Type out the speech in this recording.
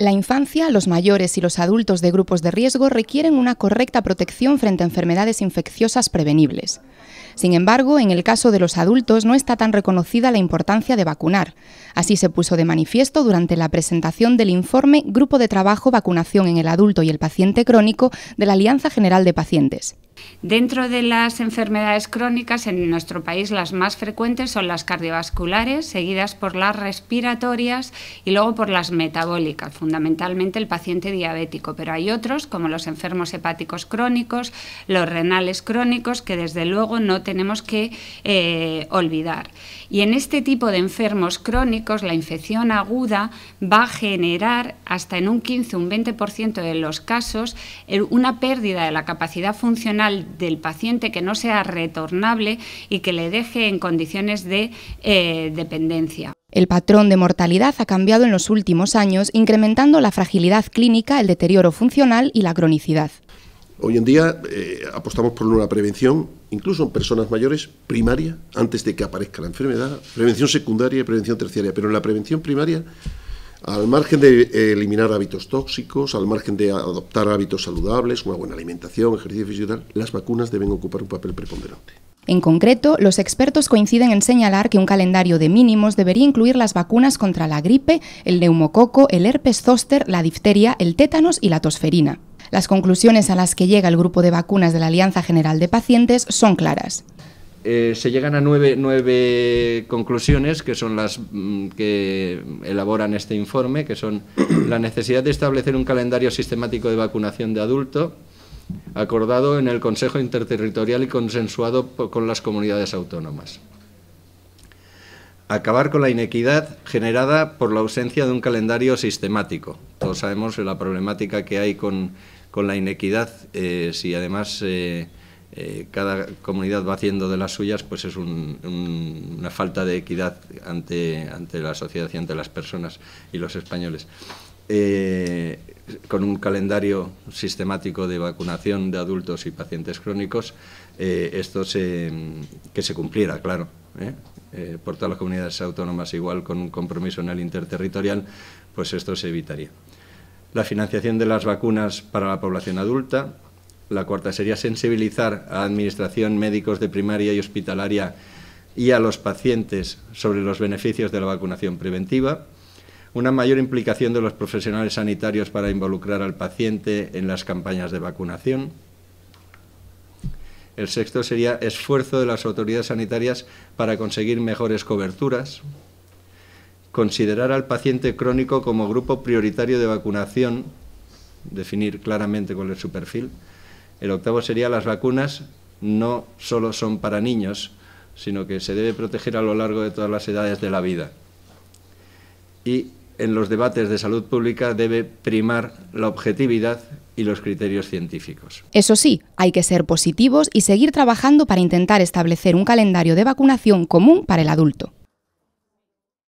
La infancia, los mayores y los adultos de grupos de riesgo requieren una correcta protección frente a enfermedades infecciosas prevenibles. Sin embargo, en el caso de los adultos no está tan reconocida la importancia de vacunar. Así se puso de manifiesto durante la presentación del informe Grupo de Trabajo Vacunación en el Adulto y el Paciente Crónico de la Alianza General de Pacientes. Dentro de las enfermedades crónicas en nuestro país las más frecuentes son las cardiovasculares, seguidas por las respiratorias y luego por las metabólicas, fundamentalmente el paciente diabético, pero hay otros como los enfermos hepáticos crónicos, los renales crónicos, que desde luego no tenemos que eh, olvidar. Y en este tipo de enfermos crónicos la infección aguda va a generar hasta en un 15 un 20% de los casos eh, una pérdida de la capacidad funcional del paciente que no sea retornable y que le deje en condiciones de eh, dependencia. El patrón de mortalidad ha cambiado en los últimos años, incrementando la fragilidad clínica, el deterioro funcional y la cronicidad. Hoy en día eh, apostamos por una prevención, incluso en personas mayores, primaria, antes de que aparezca la enfermedad, prevención secundaria y prevención terciaria, pero en la prevención primaria al margen de eh, eliminar hábitos tóxicos, al margen de adoptar hábitos saludables, una buena alimentación, ejercicio físico las vacunas deben ocupar un papel preponderante. En concreto, los expertos coinciden en señalar que un calendario de mínimos debería incluir las vacunas contra la gripe, el neumococo, el herpes zóster, la difteria, el tétanos y la tosferina. Las conclusiones a las que llega el grupo de vacunas de la Alianza General de Pacientes son claras. Eh, se llegan a nueve, conclusiones que son las mm, que elaboran este informe, que son la necesidad de establecer un calendario sistemático de vacunación de adulto, acordado en el Consejo Interterritorial y consensuado con las comunidades autónomas. Acabar con la inequidad generada por la ausencia de un calendario sistemático. Todos sabemos la problemática que hay con, la inequidad, eh, si además... Eh, eh, cada comunidad va haciendo de las suyas, pues es una falta de equidad ante, la sociedad y ante las personas y los españoles. Eh, con un calendario sistemático de vacunación de adultos y pacientes crónicos, eh, esto se, que se cumpliera, claro. por todas las comunidades autónomas, igual con un compromiso en el interterritorial, pues esto se evitaría. La financiación de las vacunas para la población adulta, la cuarta sería sensibilizar a administración, médicos de primaria y hospitalaria y a los pacientes sobre los beneficios de la vacunación preventiva. Una mayor implicación de los profesionales sanitarios para involucrar al paciente en las campañas de vacunación. El sexto sería esfuerzo de las autoridades sanitarias para conseguir mejores coberturas. Considerar al paciente crónico como grupo prioritario de vacunación, definir claramente cuál es su perfil. El octavo sería las vacunas no solo son para niños, sino que se debe proteger a lo largo de todas las edades de la vida. Y en los debates de salud pública debe primar la objetividad y los criterios científicos. Eso sí, hay que ser positivos y seguir trabajando para intentar establecer un calendario de vacunación común para el adulto.